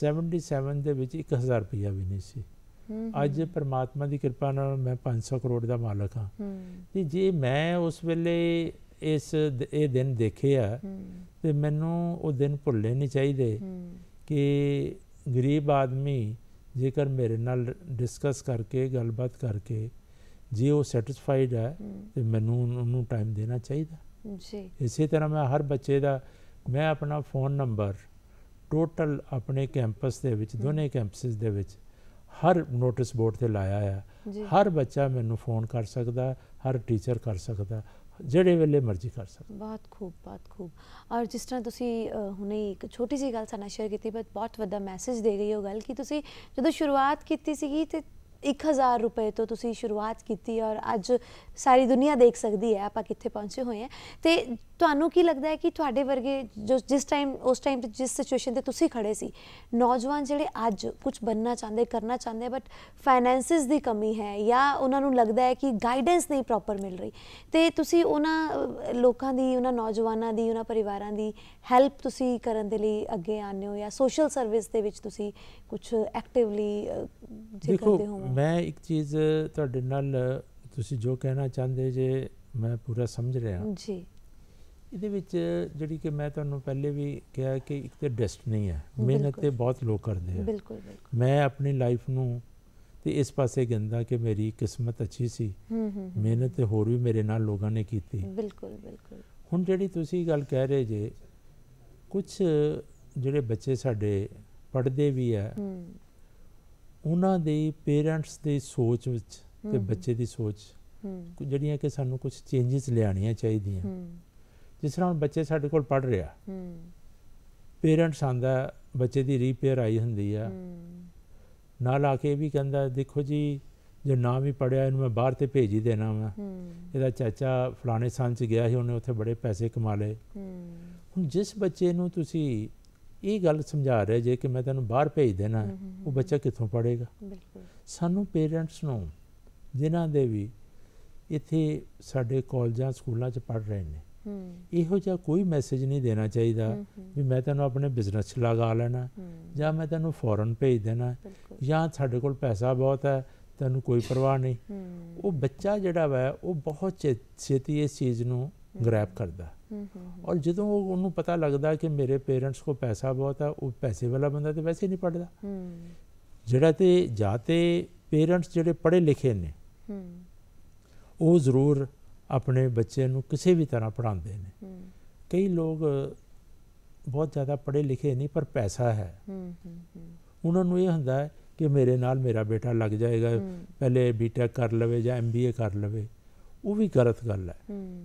77 ਦੇ ਵਿੱਚ 1000 ਰੁਪਇਆ ਵੀ ਨਹੀਂ ਸੀ ਅੱਜ ਪ੍ਰਮਾਤਮਾ ਦੀ ਕਿਰਪਾ ਨਾਲ ਮੈਂ 500 ਕਰੋੜ ਦਾ ਮਾਲਕ ਹਾਂ ਤੇ ਜੇ ਮੈਂ ਉਸ ਵੇਲੇ ਇਸ ਇਹ ਦਿਨ ਦੇਖੇ ਆ ਤੇ ਮੈਨੂੰ ਉਹ ਦਿਨ ਭੁੱਲੇ ਨਹੀਂ ਚਾਹੀਦੇ ਕਿ ਗਰੀਬ ਆਦਮੀ ਜੇਕਰ ਮੇਰੇ ਨਾਲ ਡਿਸਕਸ ਕਰਕੇ ਗੱਲਬਾਤ ਕਰਕੇ ਜੇ ਉਹ ਸੈਟੀਸਫਾਈਡ ਹੈ ਤੇ ਮੈਨੂੰ ਉਹਨੂੰ ਟਾਈਮ ਦੇਣਾ ਚਾਹੀਦਾ ਜੀ ਇਸੇ ਤਰ੍ਹਾਂ ਮੈਂ ਹਰ ਬੱਚੇ ਦਾ ਮੈਂ ਆਪਣਾ ਫੋਨ ਨੰਬਰ ਟੋਟਲ ਆਪਣੇ ਕੈਂਪਸ ਦੇ ਵਿੱਚ ਦੋਨੇ ਕੈਂਪਸਿਸ ਦੇ ਵਿੱਚ ਹਰ ਨੋਟਿਸ ਬੋਰਡ ਤੇ ਲਾਇਆ ਆ ਹਰ ਬੱਚਾ ਮੈਨੂੰ ਫੋਨ ਕਰ ਸਕਦਾ ਹਰ ਟੀਚਰ ਕਰ ਸਕਦਾ ਜਿਹੜੇ ਵੇਲੇ ਮਰਜ਼ੀ ਕਰ ਸਕਦਾ ਬਹੁਤ ਖੂਬ ਬਹੁਤ ਖੂਬ ਔਰ ਜਿਸ ਤਰ੍ਹਾਂ ਤੁਸੀਂ ਹੁਣੇ ਇੱਕ ਛੋਟੀ ਜੀ ਗੱਲ ਸਾਨੂੰ ਸ਼ੇਅਰ ਕੀਤੀ ਬਟ ਬਹੁਤ ਵੱਡਾ ਮੈਸੇਜ ਦੇ ਗਈ ਉਹ ਗੱਲ ਕਿ ਤੁਸੀਂ ਜਦੋਂ ਸ਼ੁਰੂਆਤ ਕੀਤੀ ਸੀਗੀ ਤੇ 1000 ਰੁਪਏ ਤੋਂ ਤੁਸੀਂ ਸ਼ੁਰੂਆਤ ਕੀਤੀ ਔਰ ਅੱਜ ਸਾਰੀ ਦੁਨੀਆ ਦੇਖ ਸਕਦੀ ਹੈ ਆਪਾਂ ਕਿੱਥੇ ਪਹੁੰਚੇ ਹੋਏ ਹਾਂ ਤੇ ਤੁਹਾਨੂੰ ਕੀ ਲੱਗਦਾ ਹੈ ਕਿ ਤੁਹਾਡੇ ਵਰਗੇ ਜੋ ਜਿਸ ਟਾਈਮ ਉਸ ਟਾਈਮ ਤੇ ਜਿਸ ਸਿਚੁਏਸ਼ਨ ਤੇ ਤੁਸੀਂ ਖੜੇ ਸੀ ਨੌਜਵਾਨ ਜਿਹੜੇ ਅੱਜ ਕੁਝ ਬੰਨਣਾ ਚਾਹੁੰਦੇ ਕਰਨਾ ਚਾਹੁੰਦੇ ਬਟ ਫਾਈਨੈਂਸਿਸ ਦੀ ਕਮੀ ਹੈ ਜਾਂ ਉਹਨਾਂ ਨੂੰ ਲੱਗਦਾ ਹੈ ਕਿ ਗਾਈਡੈਂਸ ਨਹੀਂ ਪ੍ਰੋਪਰ ਮਿਲ ਰਹੀ ਤੇ ਤੁਸੀਂ ਉਹਨਾਂ ਲੋਕਾਂ ਦੀ ਉਹਨਾਂ ਨੌਜਵਾਨਾਂ ਦੀ ਉਹਨਾਂ ਪਰਿਵਾਰਾਂ ਦੀ ਹੈਲਪ ਤੁਸੀਂ ਕਰਨ ਦੇ ਲਈ ਅੱਗੇ ਆਨੇ ਹੋ ਜਾਂ ਸੋਸ਼ਲ ਸਰਵਿਸ ਦੇ ਵਿੱਚ ਤੁਸੀਂ ਕੁਝ ਐਕਟਿਵਲੀ ਜੇ ਕਰਦੇ ਹੋ ਮੈਂ ਇੱਕ ਚੀਜ਼ ਤੁਹਾਡੇ ਨਾਲ ਤੁਸੀਂ ਜੋ ਕਹਿਣਾ ਚਾਹੁੰਦੇ ਜੇ ਮੈਂ ਪੂਰਾ ਸਮਝ ਰਿਹਾ ਜੀ ਇਹਦੇ ਵਿੱਚ ਜਿਹੜੀ ਕਿ ਮੈਂ ਤੁਹਾਨੂੰ ਪਹਿਲੇ ਵੀ ਕਿਹਾ ਕਿ ਇੱਕ ਤੇ ਡੈਸਟਨੀ ਹੈ ਮਿਹਨਤ ਤੇ ਬਹੁਤ ਲੋਕ ਕਰਦੇ ਆ ਬਿਲਕੁਲ ਬਿਲਕੁਲ ਮੈਂ ਆਪਣੀ ਲਾਈਫ ਨੂੰ ਤੇ ਇਸ ਪਾਸੇ ਗੰਦਾ ਕਿ ਮੇਰੀ ਕਿਸਮਤ ਅੱਛੀ ਸੀ ਮਿਹਨਤ ਤੇ ਹੋਰ ਵੀ ਮੇਰੇ ਨਾਲ ਲੋਕਾਂ ਨੇ ਕੀਤੀ ਬਿਲਕੁਲ ਬਿਲਕੁਲ ਹੁਣ ਜਿਹੜੀ ਤੁਸੀਂ ਗੱਲ ਕਹਿ ਰਹੇ ਜੇ ਕੁਝ ਜਿਹੜੇ ਬੱਚੇ ਸਾਡੇ ਪੜਦੇ ਵੀ ਆ ਉਹਨਾਂ ਦੇ ਪੇਰੈਂਟਸ ਦੇ ਸੋਚ ਵਿੱਚ ਤੇ ਬੱਚੇ ਦੀ ਸੋਚ ਜਿਹੜੀਆਂ ਕਿ ਸਾਨੂੰ ਕੁਝ ਚੇਂਜਸ ਲਿਆਣੀਆਂ ਚਾਹੀਦੀਆਂ ਜਿਸ ਤਰ੍ਹਾਂ ਬੱਚੇ ਸਾਡੇ ਕੋਲ ਪੜ ਰਿਹਾ ਪੇਰੈਂਟਸ ਆਂਦਾ ਬੱਚੇ ਦੀ ਰੀਪੇਅਰ ਆਈ ਹੁੰਦੀ ਆ ਨਾਲ ਆ ਕੇ ਵੀ ਕਹਿੰਦਾ ਦੇਖੋ ਜੀ ਜੇ ਨਾ ਵੀ ਪੜਿਆ ਇਹਨੂੰ ਮੈਂ ਬਾਹਰ ਤੇ ਭੇਜ ਹੀ ਦੇਣਾ ਵਾ ਇਹਦਾ ਚਾਚਾ ਫਲਾਣੇ ਸਾਂਚ ਚ ਗਿਆ ਸੀ ਉਹਨੇ ਉੱਥੇ ਬੜੇ ਪੈਸੇ ਕਮਾ ਲਏ ਹੁਣ ਜਿਸ ਬੱਚੇ ਨੂੰ ਤੁਸੀਂ ਇਹ ਗੱਲ ਸਮਝਾ ਰਿਹਾ ਜੇ ਕਿ ਮੈਂ ਤੈਨੂੰ ਬਾਹਰ ਭੇਜ ਦੇਣਾ ਉਹ ਬੱਚਾ ਕਿੱਥੋਂ ਪੜ੍ਹੇਗਾ ਸਾਨੂੰ ਪੇਰੈਂਟਸ ਨੂੰ ਜਿਨ੍ਹਾਂ ਦੇ ਵੀ ਇੱਥੇ ਸਾਡੇ ਕਾਲਜਾਂ ਸਕੂਲਾਂ 'ਚ ਪੜ੍ਹ ਰਹੇ ਨੇ ਇਹੋ ਜਿਹਾ ਕੋਈ ਮੈਸੇਜ ਨਹੀਂ ਦੇਣਾ ਚਾਹੀਦਾ ਵੀ ਮੈਂ ਤੈਨੂੰ ਆਪਣੇ ਬਿਜ਼ਨਸ 'ਚ ਲਗਾ ਲੈਣਾ ਜਾਂ ਮੈਂ ਤੈਨੂੰ ਫੋਰਨ ਭੇਜ ਦੇਣਾ ਜਾਂ ਸਾਡੇ ਕੋਲ ਪੈਸਾ ਬਹੁਤ ਹੈ ਤੈਨੂੰ ਕੋਈ ਪਰਵਾਹ ਨਹੀਂ ਉਹ ਬੱਚਾ ਜਿਹੜਾ ਵਾ ਉਹ ਬਹੁਤ ਛੇਤੀ ਇਸ ਚੀਜ਼ ਨੂੰ ਗ੍ਰੈਬ ਕਰਦਾ ਔਰ ਜਦੋਂ ਉਹਨੂੰ ਪਤਾ ਲੱਗਦਾ ਕਿ ਮੇਰੇ ਪੇਰੈਂਟਸ ਕੋ ਪੈਸਾ ਬਹੁਤ ਆ ਉਹ ਪੈਸੇ ਵਾਲਾ ਬੰਦਾ ਤੇ ਵੈਸੇ ਨਹੀਂ ਪੜਦਾ ਜਿਹੜਾ ਤੇ ਜਾ ਤੇ ਪੇਰੈਂਟਸ ਜਿਹੜੇ ਪੜ੍ਹੇ ਲਿਖੇ ਨੇ ਉਹ ਜ਼ਰੂਰ ਆਪਣੇ ਬੱਚੇ ਨੂੰ ਕਿਸੇ ਵੀ ਤਰ੍ਹਾਂ ਪੜਾਉਂਦੇ ਨੇ ਕਈ ਲੋਕ ਬਹੁਤ ਜ਼ਿਆਦਾ ਪੜ੍ਹੇ ਲਿਖੇ ਨਹੀਂ ਪਰ ਪੈਸਾ ਹੈ ਉਹਨਾਂ ਨੂੰ ਇਹ ਹੁੰਦਾ ਹੈ ਕਿ ਮੇਰੇ ਨਾਲ ਮੇਰਾ ਬੇਟਾ ਲੱਗ ਜਾਏਗਾ ਪਹਿਲੇ ਬੀਟੈਕ ਕਰ ਲਵੇ ਜਾਂ ਐਮਬੀਏ ਕਰ ਲਵੇ ਉਹ ਵੀ ਗਲਤ ਗੱਲ ਹੈ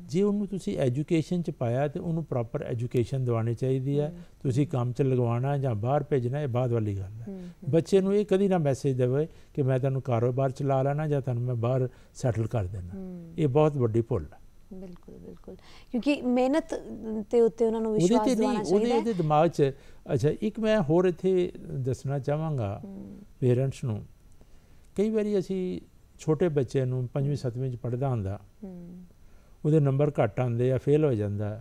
ਜੇ ਉਹਨੂੰ ਤੁਸੀਂ ਐਜੂਕੇਸ਼ਨ ਚ ਪਾਇਆ ਤੇ ਉਹਨੂੰ ਪ੍ਰੋਪਰ ਐਜੂਕੇਸ਼ਨ ਦਿਵਾਣੀ ਚਾਹੀਦੀ ਹੈ ਤੁਸੀਂ ਕੰਮ ਚ ਲਗਵਾਉਣਾ ਜਾਂ ਬਾਹਰ ਭੇਜਣਾ ਇਹ ਬਾਅਦ ਵਾਲੀ ਗੱਲ ਹੈ ਬੱਚੇ ਨੂੰ ਇਹ ਕਦੀ ਨਾ ਮੈਸੇਜ ਦੇਵੇ ਕਿ ਮੈਂ ਤੁਹਾਨੂੰ ਕਾਰੋਬਾਰ ਚ ਲਾ ਲੈਣਾ ਜਾਂ ਤੁਹਾਨੂੰ ਮੈਂ ਬਾਹਰ ਸੈਟਲ ਕਰ ਦੇਣਾ ਇਹ ਬਹੁਤ ਵੱਡੀ ਭੁੱਲ ਹੈ ਬਿਲਕੁਲ ਬਿਲਕੁਲ ਕਿਉਂਕਿ ਮਿਹਨਤ ਤੇ ਉੱਤੇ ਉਹਨਾਂ ਨੂੰ ਵਿਸ਼ਵਾਸ ਦਿਵਾਉਣਾ ਚਾਹੀਦਾ ਉਹਦੇ ਉਹਦੇ ਦਿਮਾਗ 'ਚ ਅੱਛਾ ਇੱਕ ਮੈਂ ਹੋਰ ਇੱਥੇ ਦੱਸਣਾ ਚਾਹਾਂਗਾ ਪੇਰੈਂਟਸ ਨੂੰ ਕਈ ਵਾਰੀ ਅਸੀਂ ਛੋਟੇ ਬੱਚੇ ਨੂੰ 5ਵੀਂ 7ਵੀਂ ਚ ਪੜਦਾ ਹੁੰਦਾ ਉਹਦੇ ਨੰਬਰ ਘੱਟ ਆਉਂਦੇ ਆ ਫੇਲ ਹੋ ਜਾਂਦਾ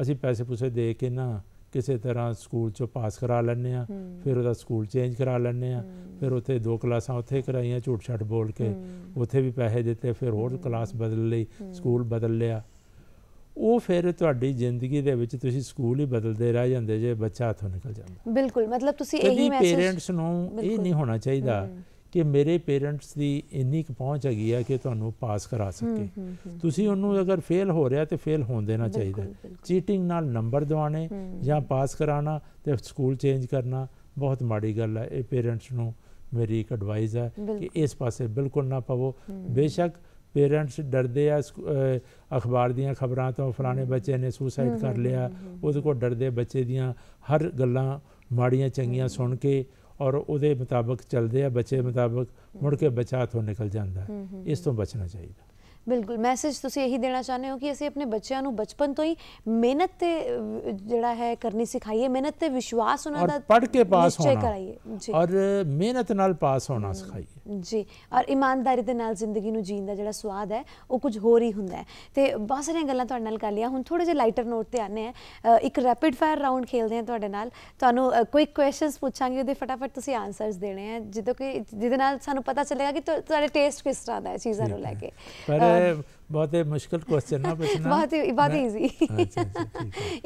ਅਸੀਂ ਪੈਸੇ ਪੂਸੇ ਦੇ ਕੇ ਨਾ ਕਿਸੇ ਤਰ੍ਹਾਂ ਸਕੂਲ ਚੋਂ ਪਾਸ ਕਰਾ ਲੈਣੇ ਆ ਫਿਰ ਉਹਦਾ ਸਕੂਲ ਚੇਂਜ ਕਰਾ ਲੈਣੇ ਆ ਫਿਰ ਉੱਥੇ ਦੋ ਕਲਾਸਾਂ ਉੱਥੇ ਕਰਾਈਆਂ ਝੂਠ ਛੱਟ ਬੋਲ ਕੇ ਉੱਥੇ ਵੀ ਪੈਸੇ ਦਿੱਤੇ ਫਿਰ ਹੋਰ ਕਲਾਸ ਬਦਲ ਲਈ ਸਕੂਲ ਬਦਲ ਲਿਆ ਉਹ ਫਿਰ ਤੁਹਾਡੀ ਜ਼ਿੰਦਗੀ ਦੇ ਵਿੱਚ ਤੁਸੀਂ ਸਕੂਲ ਹੀ ਬਦਲਦੇ ਰਹਿ ਜਾਂਦੇ ਜੇ ਬੱਚਾ ਹੱਥੋਂ ਨਿਕਲ ਜਾਂਦਾ ਬਿਲਕੁਲ ਮਤਲਬ ਤੁਸੀਂ ਇਹੀ ਮੈਸੇਜ ਪੇਰੈਂਟਸ ਨੂੰ ਇਹ ਨਹੀਂ ਹੋਣਾ ਚਾਹੀਦਾ ਕਿ ਮੇਰੇ ਪੇਰੈਂਟਸ ਦੀ ਇੰਨੀ ਕੁ ਪਹੁੰਚ ਹੈਗੀ ਆ ਕਿ ਤੁਹਾਨੂੰ ਪਾਸ ਕਰਾ ਸਕੇ ਤੁਸੀਂ ਉਹਨੂੰ ਅਗਰ ਫੇਲ ਹੋ ਰਿਹਾ ਤੇ ਫੇਲ ਹੋਣ ਦੇਣਾ ਚਾਹੀਦਾ ਚੀਟਿੰਗ ਨਾਲ ਨੰਬਰ ਦਿਵਾਣੇ ਜਾਂ ਪਾਸ ਕਰਾਣਾ ਤੇ ਸਕੂਲ ਚੇਂਜ ਕਰਨਾ ਬਹੁਤ ਮਾੜੀ ਗੱਲ ਹੈ ਇਹ ਪੇਰੈਂਟਸ ਨੂੰ ਮੇਰੀ ਇੱਕ ਐਡਵਾਈਸ ਹੈ ਕਿ ਇਸ ਪਾਸੇ ਬਿਲਕੁਲ ਨਾ ਪਵੋ ਬੇਸ਼ੱਕ ਪੇਰੈਂਟਸ ਡਰਦੇ ਆ ਅਖਬਾਰ ਦੀਆਂ ਖਬਰਾਂ ਤੋਂ ਫਲਾਣੇ ਬੱਚੇ ਨੇ ਸੁਸਾਈਡ ਕਰ ਲਿਆ ਉਹਦੇ ਕੋਲ ਡਰਦੇ ਬੱਚੇ ਦੀਆਂ ਹਰ ਗੱਲਾਂ ਮਾੜੀਆਂ ਚੰਗੀਆਂ ਸੁਣ ਕੇ ਔਰ ਉਹਦੇ ਮੁਤਾਬਕ ਚੱਲਦੇ ਆ ਬੱਚੇ ਮੁਤਾਬਕ ਮੁੜ ਕੇ ਬਚਾਤ ਤੋਂ ਨਿਕਲ ਜਾਂਦਾ ਇਸ ਤੋਂ ਬਚਣਾ ਚਾਹੀਦਾ ਬਿਲਕੁਲ ਮੈਸੇਜ ਤੁਸੀਂ ਇਹੀ ਦੇਣਾ ਚਾਹੁੰਦੇ ਹੋ ਕਿ ਅਸੀਂ ਆਪਣੇ ਬੱਚਿਆਂ ਨੂੰ ਬਚਪਨ ਤੋਂ ਹੀ ਮਿਹਨਤ ਤੇ ਜਿਹੜਾ ਹੈ ਕਰਨੀ ਸਿਖਾਈਏ ਮਿਹਨਤ ਤੇ ਵਿਸ਼ਵਾਸ ਉਹਨਾਂ ਦਾ ਪੜ੍ਹ ਕੇ ਪਾਸ ਹੋਣਾ ਕਰਾਈਏ ਜੀ ਔਰ ਮਿਹਨਤ ਨਾਲ ਪਾਸ ਹੋਣਾ ਸਿਖਾਈਏ ਜੀ ਔਰ ਇਮਾਨਦਾਰੀ ਦੇ ਨਾਲ ਜ਼ਿੰਦਗੀ ਨੂੰ ਜੀਣ ਦਾ ਜਿਹੜਾ ਸਵਾਦ ਹੈ ਉਹ ਕੁਝ ਹੋਰ ਹੀ ਹੁੰਦਾ ਹੈ ਤੇ ਬਹੁਤ ਸਾਰੀਆਂ ਗੱਲਾਂ ਤੁਹਾਡੇ ਨਾਲ ਕਰ ਲਿਆ ਹੁਣ ਥੋੜੇ ਜਿਹਾ ਲਾਈਟਰ ਨੋਟ ਤੇ ਆਨੇ ਆ ਇੱਕ ਰੈਪਿਡ ਫਾਇਰ ਰਾਉਂਡ ਖੇਲਦੇ ਆ ਤੁਹਾਡੇ ਨਾਲ ਤੁਹਾਨੂੰ ਕੁਇਕ ਕੁਐਸਚਨਸ ਪੁੱਛਾਂਗੇ ਉਹਦੇ ਫਟਾਫਟ ਤੁਸੀਂ ਆਨਸਰਸ ਦੇਣੇ ਆ ਜਿੱਦੋਂ ਕਿ ਜਿਹਦੇ ਨਾਲ ਸਾਨੂੰ ਪਤਾ ਚੱਲੇਗਾ ਕਿ ਤੁਹਾਡੇ ਟੇਸਟ ਕਿਸ ਤਰ੍ਹਾਂ ਦਾ ਹੈ ਚੀਜ਼ਾਂ ਨੂੰ ਲੈ ਕੇ ਪਰ है ਬਹੁਤ ਹੀ ਮੁਸ਼ਕਲ ਕੁਐਸਚਨ ਆ ਪੁੱਛਣਾ ਬਹੁਤ ਹੀ ਬਹੁਤ ਈਜ਼ੀ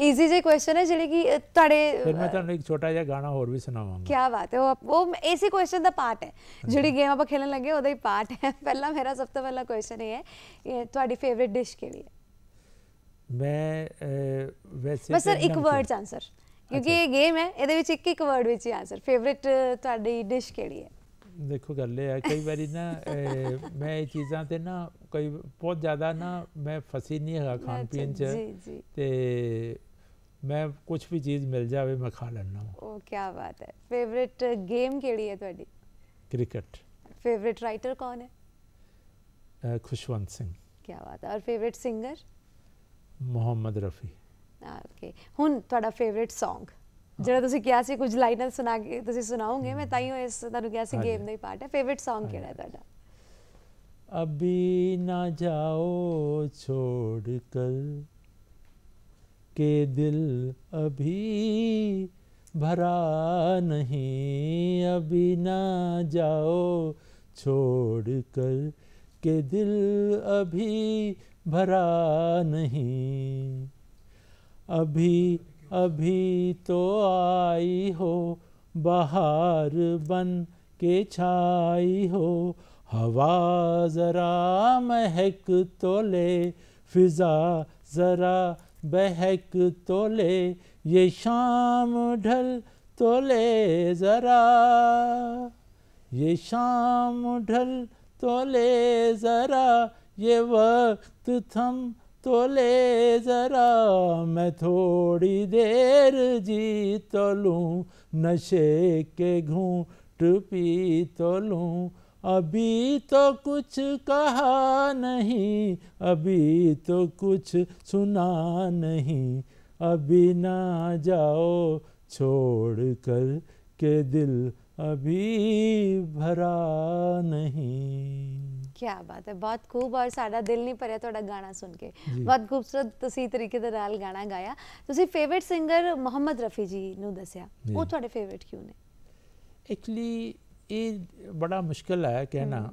ਈਜ਼ੀ ਜੇ ਕੁਐਸਚਨ ਹੈ ਜਿਹੜੇ ਕਿ ਤੁਹਾਡੇ ਫਿਰ ਮੈਂ ਤੁਹਾਨੂੰ ਇੱਕ ਛੋਟਾ ਜਿਹਾ ਗਾਣਾ ਹੋਰ ਵੀ ਸੁਣਾਵਾਂਗਾ ਕੀ ਬਾਤ ਹੈ ਉਹ ਉਹ ਇਸੇ ਕੁਐਸਚਨ ਦਾ ਪਾਰਟ ਹੈ ਜਿਹੜੀ ਗੇਮ ਆਪਾਂ ਖੇਲਣ ਲੱਗੇ ਉਹਦਾ ਹੀ ਪਾਰਟ ਹੈ ਪਹਿਲਾ ਮੇਰਾ ਸਭ ਤੋਂ ਪਹਿਲਾ ਕੁਐਸਚਨ ਇਹ ਹੈ ਇਹ ਤੁਹਾਡੀ ਫੇਵਰਿਟ ਡਿਸ਼ ਕਿਹੜੀ ਹੈ ਮੈਂ ਵੈਸੇ ਬਸ ਸਰ ਇੱਕ ਵਰਡ ਆਨਸਰ ਕਿਉਂਕਿ ਇਹ ਗੇਮ ਹੈ ਇਹਦੇ ਵਿੱਚ ਇੱਕ ਇੱਕ ਵਰਡ ਵਿੱਚ ਹੀ ਆਨਸਰ ਫੇਵਰਿਟ ਤੁਹਾਡੀ ਡਿਸ਼ ਕਿਹੜੀ ਹੈ ਦੇਖੋ ਗੱਲ ਇਹ ਹੈ ਕਈ ਵਾਰੀ ਨਾ ਮੈਂ ਇਹ ਚੀਜ਼ਾਂ ਤੇ ਨਾ ਕਈ ਬਹੁਤ ਜ਼ਿਆਦਾ ਨਾ ਮੈਂ ਫਸੀ ਨਹੀਂ ਹਾਂ ਖਾਣ ਪੀਣ ਚ ਤੇ ਮੈਂ ਕੁਝ ਵੀ ਚੀਜ਼ ਮਿਲ ਜਾਵੇ ਮੈਂ ਖਾ ਲੈਣਾ ਉਹ ਕੀ ਬਾਤ ਹੈ ਫੇਵਰਿਟ ਗੇਮ ਕਿਹੜੀ ਹੈ ਤੁਹਾਡੀ ਕ੍ਰਿਕਟ ਫੇਵਰਿਟ ਰਾਈਟਰ ਕੌਣ ਹੈ ਖੁਸ਼ਵੰਤ ਸਿੰਘ ਕੀ ਬਾਤ ਹੈ ਔਰ favourite singer Mohammad Rafi okay ਹੁਣ ਤੁਹਾਡਾ ਫੇਵਰਿਟ ਸੌਂਗ ਜਿਹੜਾ ਤੁਸੀਂ ਕਿਹਾ ਸੀ ਕੁਝ ਲਾਈਨਾਂ ਸੁਣਾ ਕੇ ਤੁਸੀਂ ਸੁਣਾਓਗੇ ਮੈਂ ਤਾਂ ਹੀ ਇਸ ਤੁਹਾਨੂੰ ਕਿਹਾ ਸੀ ਗੇਮ ਦਾ ਹੀ ਪਾਰਟ ਹੈ ਫੇਵਰਿਟ Song ਕਿਹੜਾ ਹੈ ਤੁਹਾਡਾ अभी ना जाओ छोड़ कर के दिल अभी भरा नहीं अभी ना जाओ छोड़ कर के दिल अभी भरा नहीं अभी अभी तो आई हो बाहर बन के छाई हो हवा ज़रा महक तो ले फिज़ा ज़रा बहक तो ले ये शाम ढल तो ले ज़रा ये शाम ढल तो ले ज़रा ये वक्त थम तो ले ज़रा मैं थोड़ी देर जी तो लूँ नशे के घूट पी तो लूँ अभी तो कुछ कहा नहीं अभी तो कुछ सुना नहीं अभी ना जाओ छोड़ कर के दिल अभी भरा नहीं ਕਿਆ ਬਾਤ ਹੈ ਬਹੁਤ ਖੂਬ ਔਰ ਸਾਡਾ ਦਿਲ ਨਹੀਂ ਭਰਿਆ ਤੁਹਾਡਾ ਗਾਣਾ ਸੁਣ ਕੇ ਬਹੁਤ ਖੂਬਸੂਰਤ ਤੁਸੀਂ ਤਰੀਕੇ ਦੇ ਨਾਲ ਗਾਣਾ ਗਾਇਆ ਤੁਸੀਂ ਫੇਵਰਿਟ ਸਿੰਗਰ ਮੁਹੰਮਦ ਰਫੀ ਜੀ ਨੂੰ ਦੱਸਿਆ ਉਹ ਤੁਹਾਡੇ ਫੇਵਰਿਟ ਕਿਉਂ ਨੇ ਐਕਚੁਅਲੀ ਇਹ ਬੜਾ ਮੁਸ਼ਕਲ ਹੈ ਕਹਿਣਾ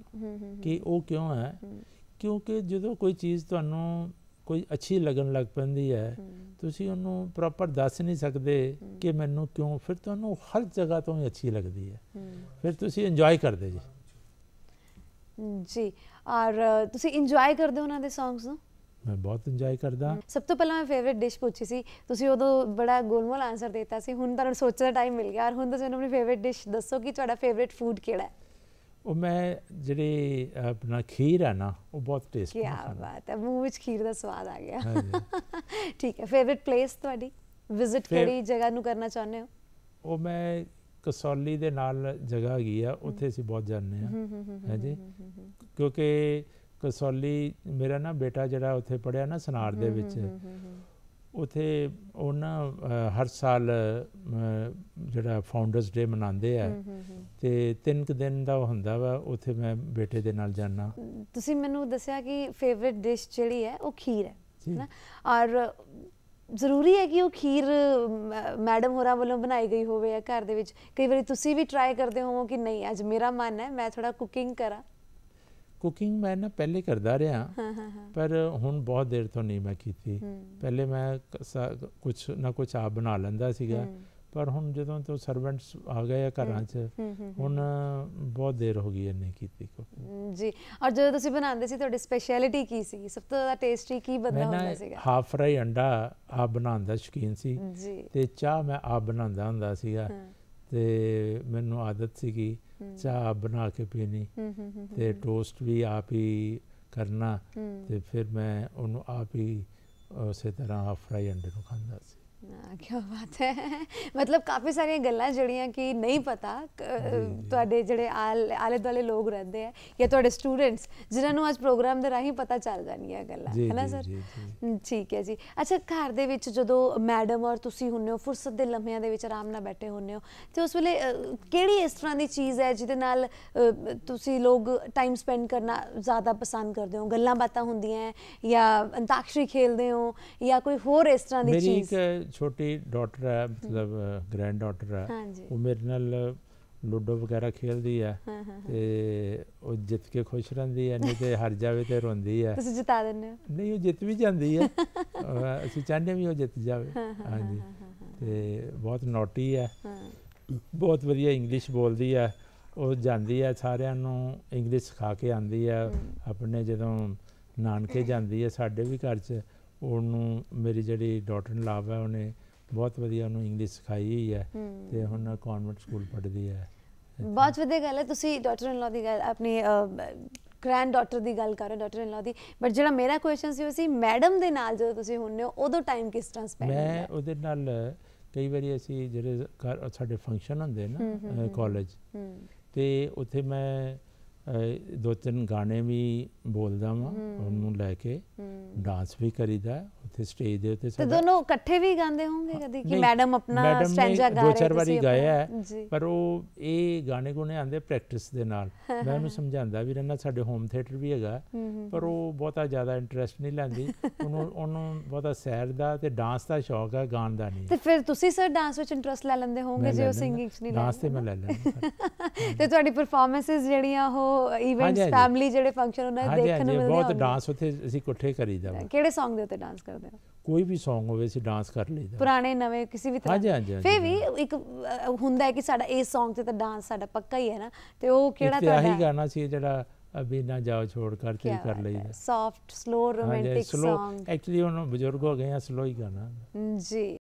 ਕਿ ਉਹ ਕਿਉਂ ਹੈ ਕਿਉਂਕਿ ਜਦੋਂ ਕੋਈ ਚੀਜ਼ ਤੁਹਾਨੂੰ ਕੋਈ ਅੱਛੀ ਲੱਗਣ ਲੱਗ ਪੈਂਦੀ ਹੈ ਤੁਸੀਂ ਉਹਨੂੰ ਪ੍ਰੋਪਰ ਦੱਸ ਨਹੀਂ ਸਕਦੇ ਕਿ ਮੈਨੂੰ ਕਿਉਂ ਫਿਰ ਤੁਹਾਨੂੰ ਹਰ ਜਗ੍ਹਾ ਤੋਂ ਹੀ ਅੱਛੀ ਲੱਗਦੀ ਹੈ ਫਿਰ ਤੁਸੀਂ ਇੰਜੋਏ ਕਰਦੇ ਜੀ ਜੀ ਔਰ ਤੁਸੀਂ ਇੰਜੋਏ ਕਰਦੇ ਹੋ ਉਹਨਾਂ ਦੇ ਸੌਂਗਸ ਨੂੰ ਮੈਂ ਬਹੁਤ ਇੰਜੋਏ ਕਰਦਾ ਸਭ ਤੋਂ ਪਹਿਲਾਂ ਮੈਂ ਫੇਵਰਿਟ ਡਿਸ਼ ਪੁੱਛੀ ਸੀ ਤੁਸੀਂ ਉਦੋਂ ਬੜਾ ਗੋਲਮੋਲ ਆਨਸਰ ਦਿੱਤਾ ਸੀ ਹੁਣ ਤੁਹਾਨੂੰ ਸੋਚਣ ਦਾ ਟਾਈਮ ਮਿਲ ਗਿਆ ਔਰ ਹੁਣ ਤੁਸੀਂ ਆਪਣੀ ਫੇਵਰਿਟ ਡਿਸ਼ ਦੱਸੋ ਕਿ ਤੁਹਾਡਾ ਫੇਵਰਿਟ ਫੂਡ ਕਿਹੜਾ ਹੈ ਉਹ ਮੈਂ ਜਿਹੜੇ ਆਪਣਾ ਖੀਰ ਹੈ ਨਾ ਉਹ ਬਹੁਤ ਟੇਸਟੀ ਹੈ ਕੀ ਬਾਤ ਹੈ ਮੂੰਹ ਵਿੱਚ ਖੀਰ ਦਾ ਸਵਾਦ ਆ ਗਿਆ ਠੀਕ ਹੈ ਫੇਵਰਿਟ ਪਲੇਸ ਤੁਹਾਡੀ ਵਿਜ਼ਿਟ ਕਿਹੜੀ ਜਗ੍ਹਾ ਨੂੰ ਕਰਨਾ ਚਾਹੁੰਦੇ ਹੋ ਉਹ ਮੈਂ ਕਸੌਲੀ ਦੇ ਨਾਲ ਜਗ੍ਹਾ ਗਈ ਆ ਉੱਥੇ ਅਸੀਂ ਬਹੁਤ ਜਾਂਦੇ ਆ ਹਾਂਜੀ ਕਿਉਂਕਿ ਕਸੌਲੀ ਮੇਰਾ ਨਾ ਬੇਟਾ ਜਿਹੜਾ ਉੱਥੇ ਪੜਿਆ ਨਾ ਸਨਾਰ ਦੇ ਵਿੱਚ ਉਥੇ ਉਹਨਾਂ ਹਰ ਸਾਲ ਜਿਹੜਾ ਫਾਊਂਡਰਸ ਡੇ ਮਨਾਉਂਦੇ ਆ ਤੇ ਤਿੰਨ ਕੁ ਦਿਨ ਦਾ ਹੁੰਦਾ ਵਾ ਉਥੇ ਮੈਂ ਬੇਟੇ ਦੇ ਨਾਲ ਜਾਣਾ ਤੁਸੀਂ ਮੈਨੂੰ ਦੱਸਿਆ ਕਿ ਫੇਵਰਿਟ ਡਿਸ਼ ਜਿਹੜੀ ਹੈ ਉਹ ਖੀਰ ਹੈ ਨਾ ਔਰ ਜ਼ਰੂਰੀ ਹੈ ਕਿ ਉਹ ਖੀਰ ਮੈਡਮ ਹੋਰਾਂ ਵੱਲੋਂ ਬਣਾਈ ਗਈ ਹੋਵੇ ਜਾਂ ਘਰ ਦੇ ਵਿੱਚ ਕਈ ਵਾਰੀ ਤੁਸੀਂ ਵੀ ਟਰਾਈ ਕਰਦੇ ਹੋਵੋ ਕਿ ਨਹੀਂ ਅੱਜ ਮੇਰਾ ਮਨ ਹੈ ਮੈਂ ਥੋੜਾ ਕੁਕਿੰਗ ਕਰਾਂ ਕੁਕਿੰਗ ਮੈਂ ਨਾ ਪਹਿਲੇ ਕਰਦਾ ਰਿਹਾ ਪਰ ਹੁਣ ਬਹੁਤ ਦੇਰ ਤੋਂ ਨਹੀਂ ਮੈਂ ਕੀਤੀ ਪਹਿਲੇ ਮੈਂ ਕੁਝ ਨਾ ਕੁਝ ਆ ਬਣਾ ਲੈਂਦਾ ਸੀਗਾ ਪਰ ਹੁਣ ਜਦੋਂ ਤੋਂ ਸਰਵੈਂਟਸ ਆ ਗਏ ਆ ਘਰਾਂ 'ਚ ਹੁਣ ਬਹੁਤ ਦੇਰ ਹੋ ਗਈ ਇਹਨੇ ਕੀਤੀ ਕੁਕਿੰਗ ਜੀ ਔਰ ਜਦੋਂ ਤੁਸੀਂ ਬਣਾਉਂਦੇ ਸੀ ਤੁਹਾਡੀ ਸਪੈਸ਼ਲਿਟੀ ਕੀ ਸੀ ਸਭ ਤੋਂ ਜ਼ਿਆਦਾ ਟੇਸਟੀ ਕੀ ਬਣਦਾ ਹੁੰਦਾ ਸੀਗਾ ਹਾਫ ਫਰਾਈ ਅੰਡਾ ਆ ਬਣਾਉਂਦਾ ਸ਼ਕੀਨ ਸੀ ਜੀ ਤੇ ਚਾਹ ਮੈਂ ਆ ਬਣਾਉਂਦਾ ਹੁੰਦਾ ਸੀਗਾ ਤੇ ਮੈਨੂੰ ਆਦਤ ਸੀ ਕਿ ਚਾਹ ਬਣਾ ਕੇ ਪੀਣੀ ਤੇ ਟੋਸਟ ਵੀ ਆਪ ਹੀ ਕਰਨਾ ਤੇ ਫਿਰ ਮੈਂ ਉਹਨੂੰ ਆਪ ਹੀ ਉਸੇ ਤਰ੍ਹਾਂ ਹਾਫ ਫਰਾਈ ਅੰਡੇ ਨੂੰ ਖਾਂਦਾ ਸੀ ਕੀ ਬਾਤ ਹੈ ਮਤਲਬ ਕਾਫੀ ਸਾਰੀਆਂ ਗੱਲਾਂ ਜਿਹੜੀਆਂ ਕਿ ਨਹੀਂ ਪਤਾ ਤੁਹਾਡੇ ਜਿਹੜੇ ਆਲੇ ਦੁਆਲੇ ਲੋਕ ਰਹਿੰਦੇ ਆ ਜਾਂ ਤੁਹਾਡੇ ਸਟੂਡੈਂਟਸ ਜਿਨ੍ਹਾਂ ਨੂੰ ਅੱਜ ਪ੍ਰੋਗਰਾਮ ਦੇ ਰਾਹੀਂ ਪਤਾ ਚੱਲ ਜਾਣੀਆਂ ਗੱਲਾਂ ਹੈ ਨਾ ਸਰ ਠੀਕ ਹੈ ਜੀ ਅੱਛਾ ਘਰ ਦੇ ਵਿੱਚ ਜਦੋਂ ਮੈਡਮ ਔਰ ਤੁਸੀਂ ਹੁੰਨੇ ਹੋ ਫੁਰਸਤ ਦੇ ਲੰਮਿਆਂ ਦੇ ਵਿੱਚ ਆਰਾਮ ਨਾਲ ਬੈਠੇ ਹੁੰਨੇ ਹੋ ਤੇ ਉਸ ਵੇਲੇ ਕਿਹੜੀ ਇਸ ਤਰ੍ਹਾਂ ਦੀ ਚੀਜ਼ ਹੈ ਜਿਹਦੇ ਨਾਲ ਤੁਸੀਂ ਲੋਕ ਟਾਈਮ ਸਪੈਂਡ ਕਰਨਾ ਜ਼ਿਆਦਾ ਪਸੰਦ ਕਰਦੇ ਹੋ ਗੱਲਾਂ ਬਾਤਾਂ ਹੁੰਦੀਆਂ ਜਾਂ ਅੰਤਾਕਸ਼ਰੀ ਖੇਲਦੇ ਹੋ ਜਾਂ ਕੋਈ ਹੋਰ ਇਸ ਤਰ੍ਹਾਂ ਦੀ ਚੀਜ਼ ਛੋਟੀ ਡਾਟਰ ਹੈ ਮਤਲਬ ਗ੍ਰੈਂਡ ਡਾਟਰ ਹੈ ਉਹ ਮੇਰੇ ਨਾਲ ਲੁੱਡੋ ਵਗੈਰਾ ਖੇਲਦੀ ਹੈ ਤੇ ਉਹ ਜਿੱਤ ਕੇ ਖੁਸ਼ ਰਹਿੰਦੀ ਹੈ ਨਹੀਂ ਤੇ ਹਾਰ ਜਾਵੇ ਤੇ ਰੋਂਦੀ ਹੈ ਤੁਸੀਂ ਜਿਤਾ ਦਿੰਦੇ ਹੋ ਨਹੀਂ ਉਹ ਜਿੱਤ ਵੀ ਜਾਂਦੀ ਹੈ ਅਸੀਂ ਚਾਹੁੰਦੇ ਵੀ ਉਹ ਜਿੱਤ ਜਾਵੇ ਹਾਂਜੀ ਤੇ ਬਹੁਤ ਨੋਟੀ ਹੈ ਬਹੁਤ ਵਧੀਆ ਇੰਗਲਿਸ਼ ਬੋਲਦੀ ਹੈ ਉਹ ਜਾਂਦੀ ਹੈ ਸਾਰਿਆਂ ਨੂੰ ਇੰਗਲਿਸ਼ ਸਿਖਾ ਕੇ ਆਂਦੀ ਹੈ ਆਪਣੇ ਜਦੋਂ ਨਾਨਕੇ ਜਾਂਦੀ ਹੈ ਸਾਡੇ ਵੀ ਘਰ 'ਚ ਉਹਨੂੰ ਮੇਰੀ ਜਿਹੜੀ ਡਾਟਰ ਲਾਵ ਹੈ ਉਹਨੇ ਬਹੁਤ ਵਧੀਆ ਉਹਨੂੰ ਇੰਗਲਿਸ਼ ਸਿਖਾਈ ਹੋਈ ਹੈ ਤੇ ਹੁਣ ਕਨਵੈਂਟ ਸਕੂਲ ਪੜ੍ਹਦੀ ਹੈ ਬਹੁਤ ਵਧੀਆ ਗੱਲ ਹੈ ਤੁਸੀਂ ਡਾਟਰ ਇਨ ਲਾ ਦੀ ਗੱਲ ਆਪਣੀ ਗ੍ਰੈਂਡ ਡਾਟਰ ਦੀ ਗੱਲ ਕਰ ਰਹੇ ਡਾਟਰ ਇਨ ਲਾ ਦੀ ਬਟ ਜਿਹੜਾ ਮੇਰਾ ਕੁਐਸਚਨ ਸੀ ਉਹ ਸੀ ਮੈਡਮ ਦੇ ਨਾਲ ਜਦੋਂ ਤੁਸੀਂ ਹੁੰਨੇ ਹੋ ਉਦੋਂ ਟਾਈਮ ਕਿਸ ਤਰ੍ਹਾਂ ਸਪੈਂਡ ਮੈਂ ਉਹਦੇ ਨਾਲ ਕਈ ਵਾਰੀ ਅਸੀਂ ਜਿਹੜੇ ਸਾਡੇ ਫੰਕਸ਼ਨ ਹੁੰਦੇ ਨਾ ਕਾਲਜ ਤੇ ਉੱਥੇ ਮੈਂ ਦੋ ਤਿੰਨ ਗਾਣੇ ਵੀ ਬੋਲਦਾ ਵਾਂ ਉਹਨੂੰ ਲੈ ਕੇ ਡਾਂਸ ਵੀ ਕਰੀਦਾ ਉੱਥੇ ਸਟੇਜ ਦੇ ਉੱਤੇ ਤੇ ਦੋਨੋਂ ਇਕੱਠੇ ਵੀ ਗਾਉਂਦੇ ਹੋਣਗੇ ਕਦੀ ਕਿ ਮੈਡਮ ਆਪਣਾ ਸਟੈਂਜਾ ਗਾ ਰਹੇ ਦੋ ਚਾਰ ਵਾਰੀ ਗਾਇਆ ਪਰ ਉਹ ਇਹ ਗਾਣੇ ਗੁਣੇ ਆਂਦੇ ਪ੍ਰੈਕਟਿਸ ਦੇ ਨਾਲ ਮੈਂ ਉਹਨੂੰ ਸਮਝਾਉਂਦਾ ਵੀ ਰਹਿਣਾ ਸਾਡੇ ਹੋਮ ਥੀਏਟਰ ਵੀ ਹੈਗਾ ਪਰ ਉਹ ਬਹੁਤਾ ਜ਼ਿਆਦਾ ਇੰਟਰਸਟ ਨਹੀਂ ਲੈਂਦੀ ਉਹਨੂੰ ਉਹਨੂੰ ਬਹੁਤਾ ਸੈਰ ਦਾ ਤੇ ਡਾਂਸ ਦਾ ਸ਼ੌਕ ਹੈ ਗਾਣ ਦਾ ਨਹੀਂ ਤੇ ਫਿਰ ਤੁਸੀਂ ਸਰ ਡਾਂਸ ਵਿੱਚ ਇੰਟਰਸਟ ਲੈ ਲੈਂਦੇ ਹੋਵੋਗੇ ਜੇ ਉਹ ਸਿੰਗਿੰਗ ਚ ਨਹੀਂ ਲੈਂਦੇ ਡਾਂਸ ਤੇ ਮੈਂ ਲੈ ਲੈਂਦਾ ਤੇ ਤੁਹਾਡੀ ਪਰਫਾਰਮੈਂਸਸ ਜਿਹੜੀਆਂ ਉਹ ਉਹ ਇਵੈਂਟਸ ਫੈਮਿਲੀ ਜਿਹੜੇ ਫੰਕਸ਼ਨ ਉਹਨਾਂ ਦੇ ਦੇਖਣ ਨੂੰ ਮਿਲਦੇ ਬਹੁਤ ਡਾਂਸ ਉੱਥੇ ਅਸੀਂ ਇਕੱਠੇ ਕਰੀਦਾ ਕਿਹੜੇ Song ਦੇ ਉੱਤੇ ਡਾਂਸ ਕਰਦੇ ਹੋ ਕੋਈ ਵੀ Song ਹੋਵੇ ਅਸੀਂ ਡਾਂਸ ਕਰ ਲਈਦਾ ਪੁਰਾਣੇ ਨਵੇਂ ਕਿਸੇ ਵੀ ਤਰ੍ਹਾਂ ਹਾਂਜੀ ਹਾਂਜੀ ਫਿਰ ਵੀ ਇੱਕ ਹੁੰਦਾ ਹੈ ਕਿ ਸਾਡਾ ਇਹ Song ਤੇ ਤਾਂ ਡਾਂਸ ਸਾਡਾ ਪੱਕਾ ਹੀ ਹੈ ਨਾ ਤੇ ਉਹ ਕਿਹੜਾ ਦਾ ਆਹੀ ਗਾਣਾ ਸੀ ਜਿਹੜਾ ਅਭੀ ਨਾ ਜਾਓ ਛੋੜ ਕਰ ਤੇ ਕਰ ਲਈਦਾ soft slow romantic Song actually ਉਹਨਾਂ ਬਜ਼ੁਰਗ ਹੋ ਗਏ ਆ ਸਲੋ ਹੀ ਗਾਣਾ ਜੀ